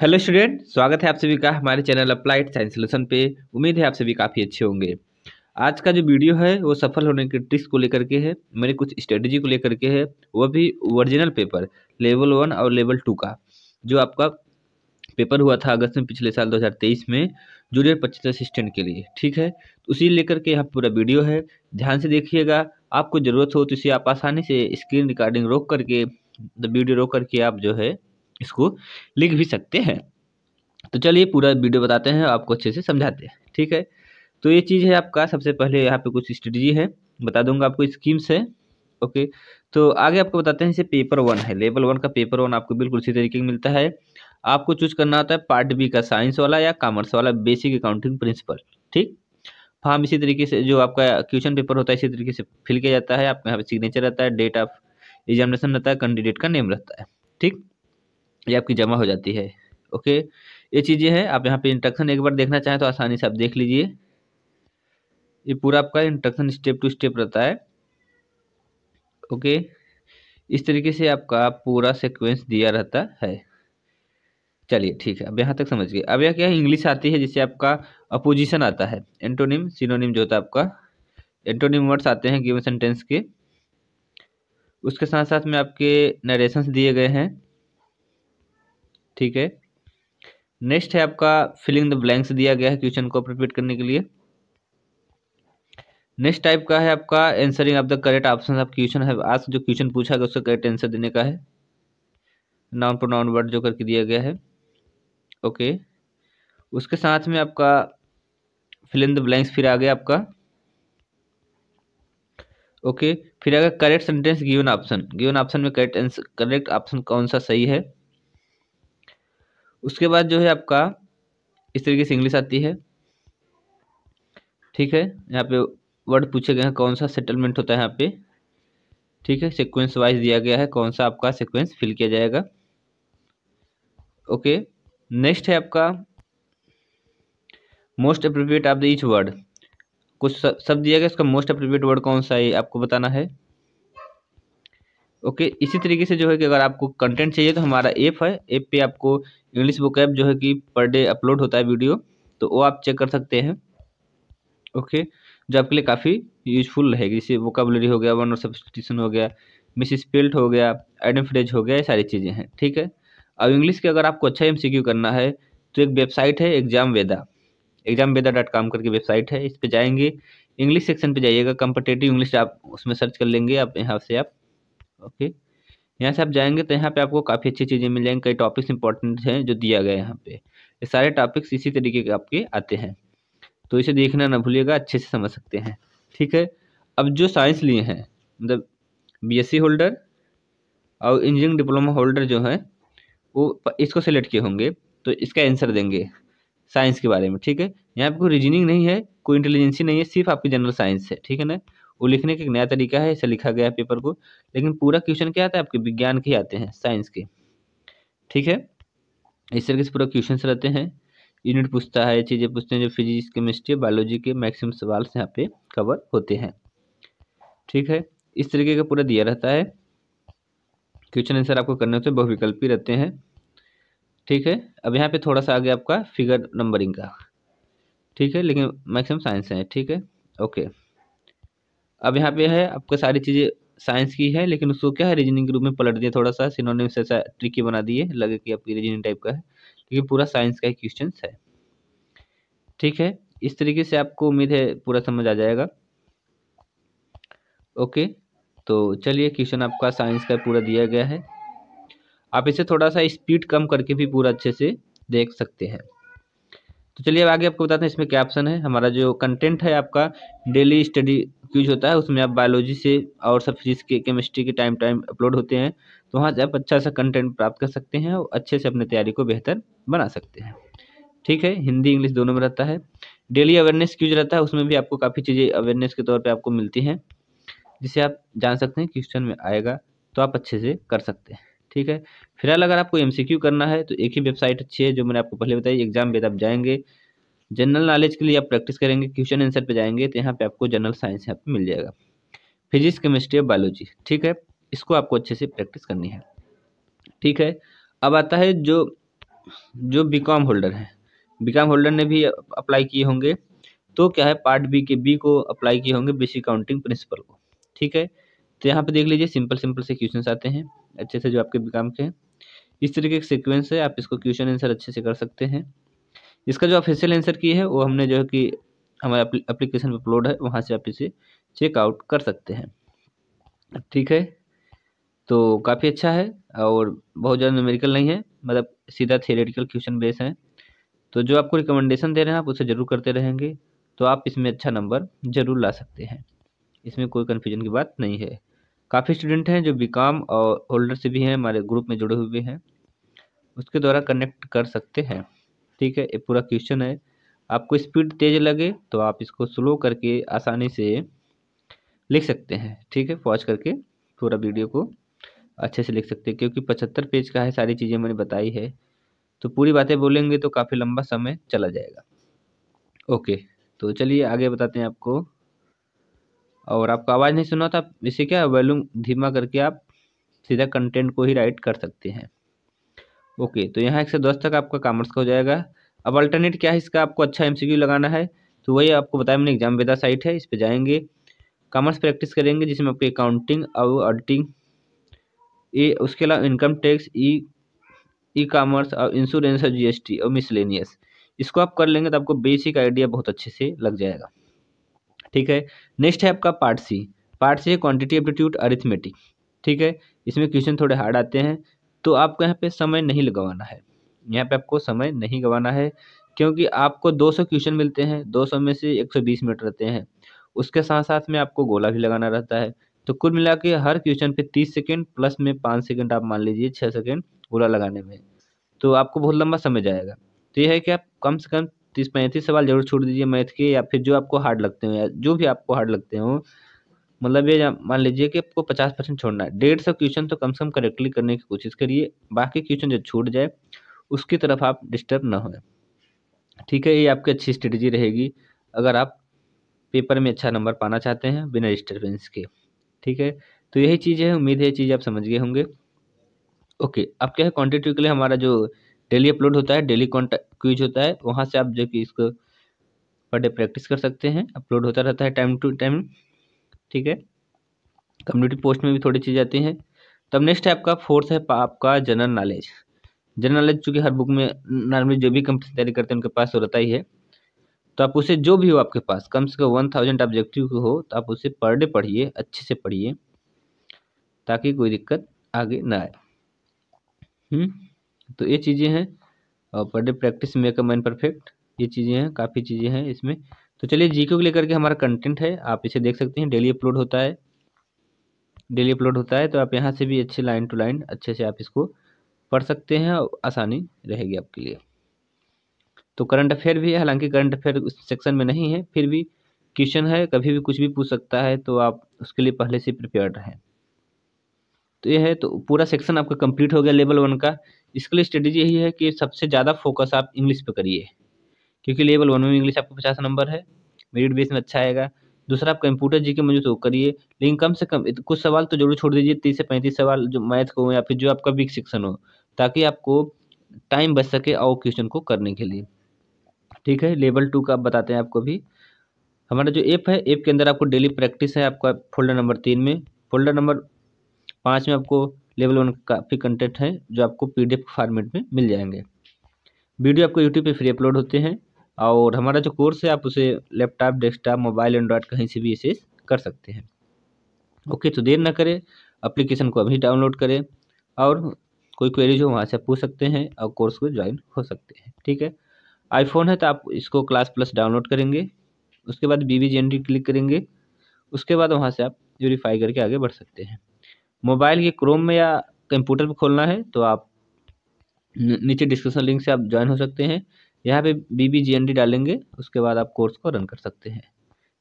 Hello student स्वागत है आप सभी का हमारे चैनल अप्लाइड साइंस सोल्यूशन पे उम्मीद है आप सभी काफ़ी अच्छे होंगे आज का जो वीडियो है वो सफल होने के ट्रिक्स को लेकर के है मेरे कुछ स्ट्रेटजी को लेकर के है वो भी ओरिजिनल पेपर लेवल वन और लेवल टू का जो आपका पेपर हुआ था अगस्त में पिछले साल 2023 में जूनियर पच्चीस असिस्टेंट के लिए ठीक है उसी लेकर के यहाँ पूरा वीडियो है ध्यान से देखिएगा आपको ज़रूरत हो तो इसे आप आसानी से स्क्रीन रिकॉर्डिंग रोक करके वीडियो रोक करके आप जो है इसको लिख भी सकते हैं तो चलिए पूरा वीडियो बताते हैं आपको अच्छे से समझाते हैं ठीक है तो ये चीज़ है आपका सबसे पहले यहाँ पे कुछ स्ट्रेटजी है बता दूंगा आपको स्कीम्स है ओके तो आगे आपको बताते हैं इसे पेपर वन है लेवल वन का पेपर वन आपको बिल्कुल उसी तरीके का मिलता है आपको चूज करना होता है पार्ट बी का साइंस वाला या कॉमर्स वाला बेसिक अकाउंटिंग प्रिंसिपल ठीक फॉर्म इसी तरीके से जो आपका क्वेश्चन पेपर होता है इसी तरीके से फिल किया जाता है आपके यहाँ पे सिग्नेचर रहता है डेट ऑफ एग्जामिनेशन रहता है कैंडिडेट का नेम रहता है ठीक ये आपकी जमा हो जाती है ओके ये चीज़ें हैं आप यहाँ पे इंट्रक्शन एक बार देखना चाहें तो आसानी से आप देख लीजिए ये पूरा आपका इंट्रक्शन स्टेप टू स्टेप रहता है ओके इस तरीके से आपका पूरा सिक्वेंस दिया रहता है चलिए ठीक है अब यहाँ तक समझ गए अब यह क्या इंग्लिश आती है जिससे आपका अपोजिशन आता है एंटोनिम सिनोनिम जो होता है आपका एंटोनिम वर्ड्स आते हैं गिवन सेंटेंस के उसके साथ साथ में आपके नरेशंस दिए गए हैं ठीक है नेक्स्ट है आपका फिलिंग द ब्लैंक्स दिया गया है क्वेश्चन को प्रिपेयर करने के लिए नेक्स्ट टाइप का है आपका answering of the correct option of question है आज जो क्वेश्चन पूछा गया उसका करेक्ट आंसर देने का है नाउन प्रोनाउन वर्ड जो करके दिया गया है ओके okay. उसके साथ में आपका फिलिंग द ब्लैंक्स फिर आ गया आपका ओके okay. फिर आ गया correct sentence given option given option में करेक्ट करेक्ट ऑप्शन कौन सा सही है उसके बाद जो है आपका इस तरीके से इंग्लिश आती है ठीक है यहाँ पे वर्ड पूछे गए हैं कौन सा सेटलमेंट होता है यहाँ पे ठीक है सीक्वेंस वाइज दिया गया है कौन सा आपका सीक्वेंस फिल किया जाएगा ओके नेक्स्ट है आपका most appropriate of the each word कुछ सब दिया गया इसका मोस्ट अप्रोप्रिएट वर्ड कौन सा है आपको बताना है ओके इसी तरीके से जो है कि अगर आपको कंटेंट चाहिए तो हमारा ऐप है ऐप पे आपको इंग्लिश बुक ऐप जो है कि पर डे अपलोड होता है वीडियो तो वो आप चेक कर सकते हैं ओके जो आपके लिए काफ़ी यूजफुल रहेगी जैसे वोकाबलरी हो गया वन और सब्सटिट्यूशन हो गया मिस स्पेल्ट हो गया एडम फ्रेज हो गया ये सारी चीज़ें हैं ठीक है अब इंग्लिश के अगर आपको अच्छा एम करना है तो एक वेबसाइट है exam Veda exam Veda dot com करके वेबसाइट है इस पर जाएंगे इंग्लिश सेक्शन पे जाइएगा कॉम्पिटेटिव इंग्लिश आप उसमें सर्च कर लेंगे आप यहाँ से आप ओके यहाँ से आप जाएंगे तो यहाँ पे आपको काफ़ी अच्छी चीज़ें मिल जाएंगी कई टॉपिक्स इंपॉर्टेंट हैं जो दिया गया है यहाँ पे ये सारे टॉपिक्स इसी तरीके के आपके आते हैं तो इसे देखना ना भूलिएगा अच्छे से समझ सकते हैं ठीक है अब जो साइंस लिए हैं मतलब बीएससी होल्डर e और इंजीनियरिंग डिप्लोमा होल्डर जो है वो इसको सेलेक्ट किए होंगे तो इसका आंसर देंगे साइंस के बारे में ठीक है यहाँ पे कोई रीजनिंग नहीं है कोई इंटेलिजेंसी नहीं है सिर्फ आपकी जनरल साइंस है ठीक है ना वो लिखने का एक नया तरीका है इसे लिखा गया पेपर को लेकिन पूरा क्वेश्चन क्या आता है आपके विज्ञान के आते हैं साइंस के ठीक है इस तरीके से पूरा क्वेश्चन रहते हैं यूनिट पूछता है चीज़ें पूछते हैं जो फिजिक्स केमिस्ट्री बायोलॉजी के मैक्सिमम सवाल यहाँ पे कवर होते हैं ठीक है इस तरीके का पूरा दिया रहता है क्वेश्चन आंसर आपको करने होते हैं बहुविकल्पी रहते हैं ठीक है अब यहाँ पे थोड़ा सा आगे आपका फिगर नंबरिंग का ठीक है लेकिन मैक्सिमम साइंस है ठीक है ओके अब यहाँ पे है आपको सारी चीज़ें साइंस की है लेकिन उसको क्या है रीजनिंग के रूप में पलट दिया थोड़ा सा सिनोनिम से ऐसा ट्रिकी बना दिए लगे कि आपकी रीजनिंग टाइप का है क्योंकि पूरा साइंस का ही क्वेश्चन है ठीक है इस तरीके से आपको उम्मीद है पूरा समझ आ जाएगा ओके तो चलिए क्वेश्चन आपका साइंस का पूरा दिया गया है आप इसे थोड़ा सा स्पीड कम करके भी पूरा अच्छे से देख सकते हैं तो चलिए अब आगे आपको बताते हैं इसमें क्या ऑप्शन है हमारा जो कंटेंट है आपका डेली स्टडी क्यूज होता है उसमें आप बायोलॉजी से और सब फिजिक्स के केमिस्ट्री के टाइम टाइम अपलोड होते हैं तो वहाँ से आप अच्छा सा कंटेंट प्राप्त कर सकते हैं और अच्छे से अपनी तैयारी को बेहतर बना सकते हैं ठीक है हिंदी इंग्लिश दोनों में रहता है डेली अवेयरनेस क्यूज रहता है उसमें भी आपको काफ़ी चीज़ें अवेयरनेस के तौर पर आपको मिलती हैं जिसे आप जान सकते हैं क्वेश्चन में आएगा तो आप अच्छे से कर सकते हैं ठीक है फिलहाल अगर आपको एम करना है तो एक ही वेबसाइट अच्छी है जो मैंने आपको पहले बताई एग्जाम बेद आप जाएंगे जनरल नॉलेज के लिए आप प्रैक्टिस करेंगे क्वेश्चन आंसर पे जाएंगे तो यहाँ पे आपको जनरल साइंस यहाँ पे मिल जाएगा फिजिक्स केमिस्ट्री और बायोलॉजी ठीक है इसको आपको अच्छे से प्रैक्टिस करनी है ठीक है अब आता है जो जो बी होल्डर हैं बी होल्डर ने भी अप्लाई किए होंगे तो क्या है पार्ट बी के बी को अप्लाई किए होंगे बेसिक काउंटिंग प्रिंसिपल को ठीक है तो यहाँ पे देख लीजिए सिंपल सिंपल से क्वेश्चन आते हैं अच्छे से जो आपके काम के इस तरीके का सिक्वेंस है आप इसको क्वेश्चन आंसर अच्छे से कर सकते हैं इसका जो ऑफिशियल आंसर की है वो हमने जो है कि हमारे अप्लीकेशन पर अपलोड है वहाँ से आप इसे चेकआउट कर सकते हैं ठीक है तो काफ़ी अच्छा है और बहुत ज़्यादा न्यूमेरिकल नहीं है मतलब सीधा थियोरेटिकल क्वेश्चन बेस है तो जो आपको रिकमेंडेशन दे रहे हैं आप उसे ज़रूर करते रहेंगे तो आप इसमें अच्छा नंबर ज़रूर ला सकते हैं इसमें कोई कन्फ्यूजन की बात नहीं है काफ़ी स्टूडेंट हैं जो बीकॉम और होल्डर से भी हैं हमारे ग्रुप में जुड़े हुए हैं उसके द्वारा कनेक्ट कर सकते हैं ठीक है ये पूरा क्वेश्चन है आपको स्पीड तेज़ लगे तो आप इसको स्लो करके आसानी से लिख सकते हैं ठीक है पॉज करके पूरा वीडियो को अच्छे से लिख सकते हैं क्योंकि पचहत्तर पेज का है सारी चीज़ें मैंने बताई है तो पूरी बातें बोलेंगे तो काफ़ी लंबा समय चला जाएगा ओके तो चलिए आगे बताते हैं आपको और आपको आवाज़ नहीं सुना था इसे क्या वॉल्यूम धीमा करके आप सीधा कंटेंट को ही राइट कर सकते हैं ओके तो यहाँ एक से दस तक आपका कॉमर्स का हो जाएगा अब अल्टरनेट क्या है इसका आपको अच्छा एम लगाना है तो वही आपको बताया मैंने एग्जाम वेदा साइट है इस पर जाएंगे कॉमर्स प्रैक्टिस करेंगे जिसमें आपकी अकाउंटिंग और ऑडिटिंग ए उसके अलावा income tax e e commerce और इंश्योरेंस और जीएसटी और मिसलेनियस इसको आप कर लेंगे तो आपको बेसिक आइडिया बहुत अच्छे से लग जाएगा ठीक है नेक्स्ट है आपका पार्ट सी पार्ट सी है क्वान्टिटी एप्टीट्यूड अरिथमेटिक ठीक है इसमें क्वेश्चन थोड़े हार्ड आते हैं तो आपको यहाँ पे समय नहीं लगवाना है यहाँ पे आपको समय नहीं गवाना है क्योंकि आपको 200 क्वेश्चन मिलते हैं 200 में से 120 मिनट रहते हैं उसके साथ साथ में आपको गोला भी लगाना रहता है तो कुल मिला के हर क्वेश्चन पे 30 सेकेंड प्लस में पाँच सेकेंड आप मान लीजिए छः सेकेंड गोला लगाने में तो आपको बहुत लंबा समय जाएगा तो यह है कि आप कम से कम तीस पैंतीस सवाल जरूर छोड़ दीजिए मैथ के या फिर जो आपको हार्ड लगते हो या जो भी आपको हार्ड लगते हो मतलब ये मान लीजिए कि आपको पचास परसेंट छोड़ना है डेढ़ सौ क्वेश्चन तो कम से कम करेक्टली करने की कोशिश करिए बाकी क्वेश्चन जो छूट जाए उसकी तरफ आप डिस्टर्ब ना हो ठीक है ये आपकी अच्छी स्ट्रेटजी रहेगी अगर आप पेपर में अच्छा नंबर पाना चाहते हैं बिना डिस्टर्बेंस के ठीक है तो यही चीज़ है उम्मीद है चीज़ आप समझ गए होंगे ओके अब क्या है क्वान्टिटी के लिए हमारा जो डेली अपलोड होता है डेली कॉन्टैक्ट क्विज होता है वहाँ से आप जो कि इसको पर डे प्रैक्टिस कर सकते हैं अपलोड होता रहता है टाइम टू टाइम ठीक है कम्युनिटी पोस्ट में भी थोड़ी चीज़ आती हैं तब नेक्स्ट है आपका फोर्थ है आपका जनरल नॉलेज जनरल नॉलेज चूँकि हर बुक में नॉर्मली जो भी कंपनी तैयारी करते हैं उनके पास तो रहता ही है तो आप उसे जो भी हो आपके पास कम से कम वन थाउजेंड ऑब्जेक्टिव हो तो आप उसे पर डे पढ़िए अच्छे से पढ़िए ताकि कोई दिक्कत आगे ना आए हम्म? तो ये चीज़ें हैं per day practice make a man perfect ये चीज़ें हैं काफ़ी चीज़ें हैं इसमें तो चलिए क्यू को लेकर के हमारा कंटेंट है आप इसे देख सकते हैं डेली अपलोड होता है डेली अपलोड होता है तो आप यहाँ से भी अच्छे लाइन टू लाइन अच्छे से आप इसको पढ़ सकते हैं और आसानी रहेगी आपके लिए तो करंट अफेयर भी है हालांकि करंट अफेयर उस सेक्शन में नहीं है फिर भी क्वेश्चन है कभी भी कुछ भी पूछ सकता है तो आप उसके लिए पहले से प्रिपेयर रहें तो ये है तो पूरा सेक्शन आपका कंप्लीट हो गया लेवल वन का इसके लिए स्ट्रेटेजी यही है कि सबसे ज़्यादा फोकस आप इंग्लिश पे करिए क्योंकि लेवल वन में इंग्लिश आपको पचास नंबर है मेरिट बेस में अच्छा आएगा दूसरा आप कंप्यूटर जी के मुझे तो करिए लेकिन कम से कम कुछ सवाल तो जरूर छोड़ दीजिए तीस से पैंतीस सवाल जो मैथ को या फिर जो आपका वीक सेक्शन हो ताकि आपको टाइम बच सके और क्वेश्चन को करने के लिए ठीक है लेवल टू का बताते हैं आपको भी हमारा जो ऐप है ऐप के अंदर आपको डेली प्रैक्टिस है आपका फोल्डर नंबर तीन में फोल्डर नंबर पाँच में आपको लेवल वन काफ़ी कंटेंट है जो आपको पी डी फॉर्मेट में मिल जाएंगे वीडियो आपको यूट्यूब पे फ्री अपलोड होते हैं और हमारा जो कोर्स है आप उसे लैपटॉप डेस्कटॉप मोबाइल एंड्रॉयड कहीं से भी इसे कर सकते हैं ओके तो देर ना करें अप्लीकेशन को अभी डाउनलोड करें और कोई क्वेरीज हो वहाँ से आप पूछ सकते हैं और कोर्स को ज्वाइन हो सकते हैं ठीक है आईफोन है तो आप इसको क्लास प्लस डाउनलोड करेंगे उसके बाद बी वी क्लिक करेंगे उसके बाद वहाँ से आप वेरीफाई करके आगे बढ़ सकते हैं मोबाइल के क्रोम में या कंप्यूटर पर खोलना है तो आप नीचे डिस्क्रिप्शन लिंक से आप ज्वाइन हो सकते हैं यहाँ पे B B G N D डालेंगे उसके बाद आप कोर्स को रन कर सकते हैं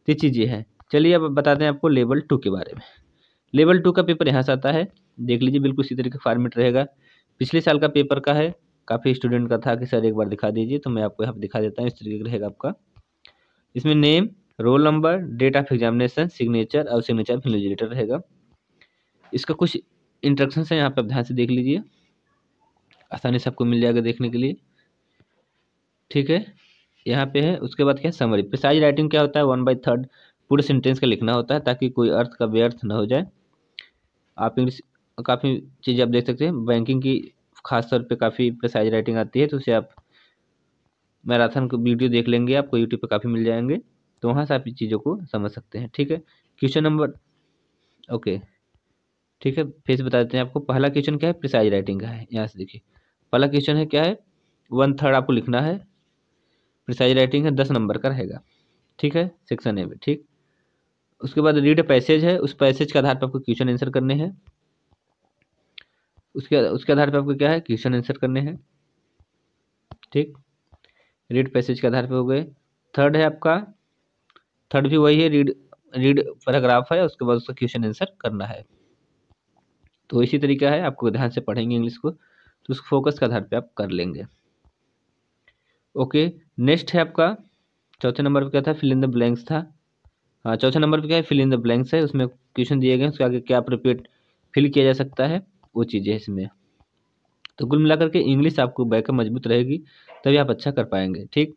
ये ये है चलिए अब बताते हैं आपको लेवल टू के बारे में लेवल टू का पेपर यहाँ से आता है देख लीजिए बिल्कुल इसी तरीके का फॉर्मेट रहेगा पिछले साल का पेपर का है काफ़ी स्टूडेंट का था कि सर एक बार दिखा दीजिए तो मैं आपको यहाँ पर दिखा देता हूँ इस तरीके का रहेगा आपका इसमें name roll number date of examination signature और सिग्नेचर एलिजिलेटर रहेगा इसका कुछ इंट्रक्शन है यहाँ पर आप ध्यान से देख लीजिए आसानी से आपको मिल जाएगा देखने के लिए ठीक है यहाँ पे है उसके बाद क्या समरी प्रिसाइज राइटिंग क्या होता है वन बाई थर्ड पूरे सेंटेंस का लिखना होता है ताकि कोई अर्थ का व्यर्थ ना हो जाए आप इंग्लिश काफ़ी चीज़ें आप देख सकते हैं बैंकिंग की खास तौर पे काफ़ी प्रिसाइज राइटिंग आती है तो उसे आप मैराथन को वीडियो देख लेंगे आपको यूट्यूब पर काफ़ी मिल जाएंगे तो वहाँ से आप इस चीज़ों को समझ सकते हैं ठीक है क्वेश्चन नंबर ओके ठीक है फिर से बता देते हैं आपको पहला क्वेश्चन क्या है प्रिसाइज राइटिंग का है यहाँ से देखिए पहला क्वेश्चन है क्या है वन थर्ड आपको लिखना है प्रिसाइज राइटिंग है दस नंबर का रहेगा ठीक है सेक्शन ए में ठीक उसके बाद रीड पैसेज है उस पैसेज के आधार पर आपको क्वेश्चन आंसर करने हैं उसके उसके आधार पर आपको क्या है क्वेश्चन आंसर करने हैं ठीक रीड पैसेज के आधार पर हो गए थर्ड है आपका थर्ड भी वही है रीड रीड पैराग्राफ है उसके बाद उसका क्वेश्चन आंसर करना है तो इसी तरीका है आपको ध्यान से पढ़ेंगे इंग्लिश को तो उसको फोकस के आधार पर आप कर लेंगे ओके नेक्स्ट है आपका चौथे नंबर पर क्या था फिल इन द ब्लैंक्स था हाँ चौथे नंबर पर क्या है फिल इन द ब्लैंक्स है उसमें क्वेश्चन दिए गए उसके आगे क्या अप्रोप्रिएट फिल किया जा सकता है वो चीज़ें इसमें तो कुल मिलाकर के इंग्लिश आपको बैकअप मजबूत रहेगी तभी आप अच्छा कर पाएंगे ठीक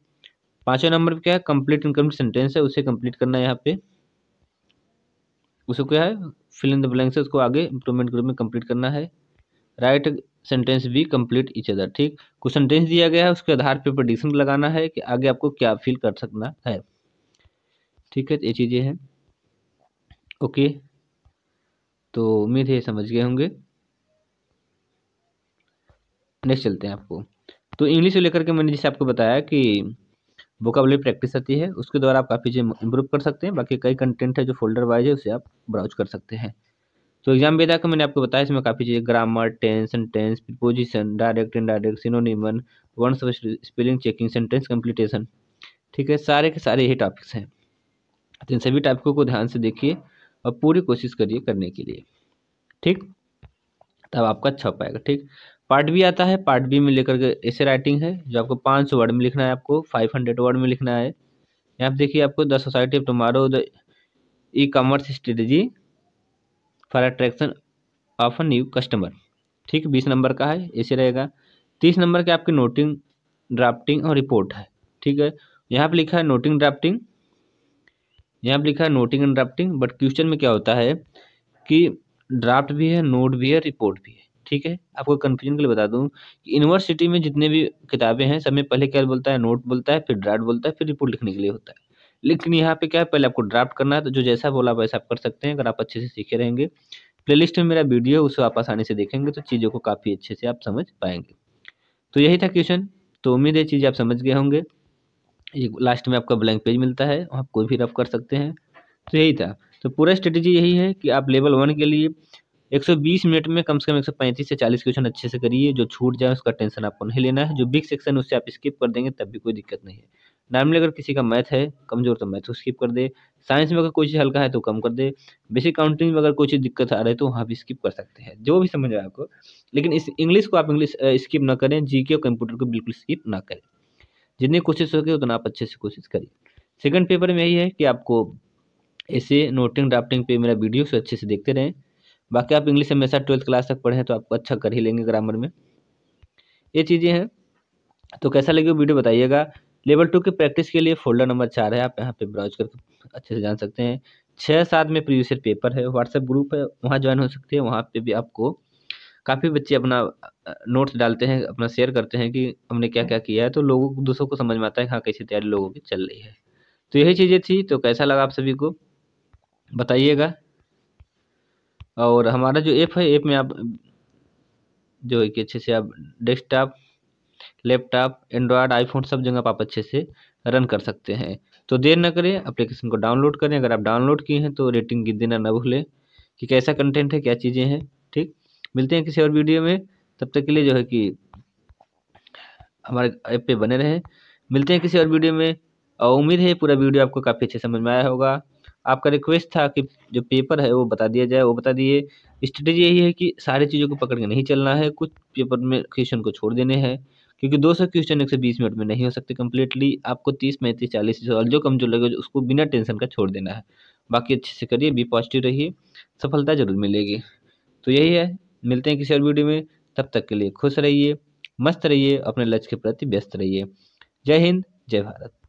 पाँचवें नंबर पर क्या है कंप्लीट इनकम्प्लीट सेंटेंस है उसे कंप्लीट करना है यहाँ पे उसको क्या है फिल इन द ब्लैंक्स है उसको आगे इंप्रूवमेंट ग्रुप में कंप्लीट करना है राइट सेंटेंस भी कंप्लीट इच अदर ठीक कुछ सेंटेंस दिया गया है उसके आधार पर प्रडिक्शन लगाना है कि आगे आपको क्या फील कर सकना है ठीक है ये चीज़ें हैं ओके तो उम्मीद है समझ गए होंगे नेक्स्ट चलते हैं आपको तो इंग्लिश को लेकर के मैंने जैसे आपको बताया कि वोकाबली प्रैक्टिस आती है उसके द्वारा आप काफ़ी चीज़ें इम्प्रूव कर सकते हैं बाकी कई कंटेंट है जो फोल्डर वाइज है उसे आप ब्राउज कर सकते हैं तो एग्जाम वेदा का मैंने आपको बताया इसमें काफ़ी चीज़ें grammar tense and tense position direct and direct synonym words spelling checking sentence completion ठीक है सारे के सारे यही टॉपिक्स हैं तो इन सभी टॉपिकों को ध्यान से देखिए और पूरी कोशिश करिए करने के लिए ठीक तब आपका अच्छा पाएगा ठीक पार्ट बी आता है पार्ट बी में लेकर के ऐसे राइटिंग है जो आपको पाँच वर्ड में लिखना है आपको फाइव हंड्रेड वर्ड में लिखना है यहाँ पर देखिए आपको the society of tomorrow the e commerce strategy for attraction of a new customer ठीक बीस नंबर का है ऐसे रहेगा तीस नंबर के आपकी नोटिंग ड्राफ्टिंग और रिपोर्ट है ठीक है यहाँ पर लिखा है नोटिंग ड्राफ्टिंग यहाँ पर लिखा है noting and drafting but question में क्या होता है कि ड्राफ्ट भी है नोट भी है रिपोर्ट भी है ठीक है आपको कन्फ्यूजन के लिए बता दूँ कि यूनिवर्सिटी में जितने भी किताबें हैं सब में पहले क्या बोलता है नोट बोलता है फिर ड्राफ्ट बोलता है फिर रिपोर्ट लिखने के लिए होता है लेकिन यहाँ पे क्या है पहले आपको ड्राफ्ट करना है तो जो जैसा बोला वैसा आप कर सकते हैं अगर आप अच्छे से सीखे रहेंगे प्लेलिस्ट में मेरा वीडियो उसे आप आसानी से देखेंगे तो चीज़ों को काफ़ी अच्छे से आप समझ पाएंगे तो यही था क्वेश्चन तो उम्मीद है चीज़ आप समझ गए होंगे लास्ट में आपका ब्लैंक पेज मिलता है आप कोई भी रफ कर सकते हैं तो यही था तो पूरा स्ट्रेटेजी यही है कि आप लेवल वन के लिए 120 मिनट में कम से कम 135 से 40 क्वेश्चन अच्छे से करिए जो छूट जाए उसका टेंशन आपको नहीं लेना है जो बिग सेक्शन है उससे आप स्किप कर देंगे तब भी कोई दिक्कत नहीं है नॉर्मली अगर किसी का मैथ है कमज़ोर तो मैथ को स्किप कर दे साइंस में अगर कोई चीज़ हल्का है तो कम कर दे बेसिक काउंटिंग में अगर कोई चीज़ दिक्कत आ रही है तो वहाँ भी स्किप कर सकते हैं जो भी समझ आए आपको लेकिन इस इंग्लिश को आप इंग्लिश स्किप ना करें जी और कंप्यूटर को बिल्कुल स्किप ना करें जितनी कोशिश हो उतना आप अच्छे से कोशिश करिए सेकेंड पेपर में यही है कि आपको ऐसे नोटिंग ड्राफ्टिंग पे मेरा वीडियो से अच्छे से देखते रहें बाकी आप इंग्लिश हमेशा ट्वेल्थ क्लास तक पढ़े हैं तो आप अच्छा कर ही लेंगे ग्रामर में ये चीज़ें हैं तो कैसा लगे वीडियो बताइएगा लेवल टू की प्रैक्टिस के लिए फोल्डर नंबर चार है आप यहाँ पे ब्राउज करके अच्छे से जान सकते हैं छः सात में प्रीवियस पेपर है व्हाट्सएप ग्रुप है वहाँ ज्वाइन हो सकते हैं वहाँ पे भी आपको काफ़ी बच्चे अपना नोट्स डालते हैं अपना शेयर करते हैं कि हमने क्या क्या किया है तो लोगों को दूसरों को समझ में आता है हाँ कैसी तैयारी लोगों की चल रही है तो यही चीज़ें थी तो कैसा लगा आप सभी को बताइएगा और हमारा जो ऐप है ऐप में आप जो है कि अच्छे से आप डेस्कटॉप लैपटॉप एंड्रॉयड आईफोन सब जगह आप अच्छे से रन कर सकते हैं तो देर ना करें अप्लीकेशन को डाउनलोड करें अगर आप डाउनलोड किए हैं तो रेटिंग की देना ना भूलें कि कैसा कंटेंट है क्या चीज़ें हैं ठीक मिलते हैं किसी और वीडियो में तब तक के लिए जो है कि हमारे ऐप पे बने रहें मिलते हैं किसी और वीडियो में और उम्मीद है पूरा वीडियो आपको काफ़ी अच्छे समझ में आया होगा आपका रिक्वेस्ट था कि जो पेपर है वो बता दिया जाए वो बता दिए स्ट्रेटेजी यही है कि सारी चीज़ों को पकड़ के नहीं चलना है कुछ पेपर में क्वेश्चन को छोड़ देने हैं क्योंकि 200 क्वेश्चन एक बीस मिनट में नहीं हो सकते कम्प्लीटली आपको 30 पैंतीस चालीस सवाल जो कमजोर लगे उसको बिना टेंशन का छोड़ देना है बाकी अच्छे से करिए बी पॉजिटिव रहिए सफलता ज़रूर मिलेगी तो यही है मिलते हैं किसी और वीडियो में तब तक के लिए खुश रहिए मस्त रहिए अपने लक्ष्य के प्रति व्यस्त रहिए जय हिंद जय भारत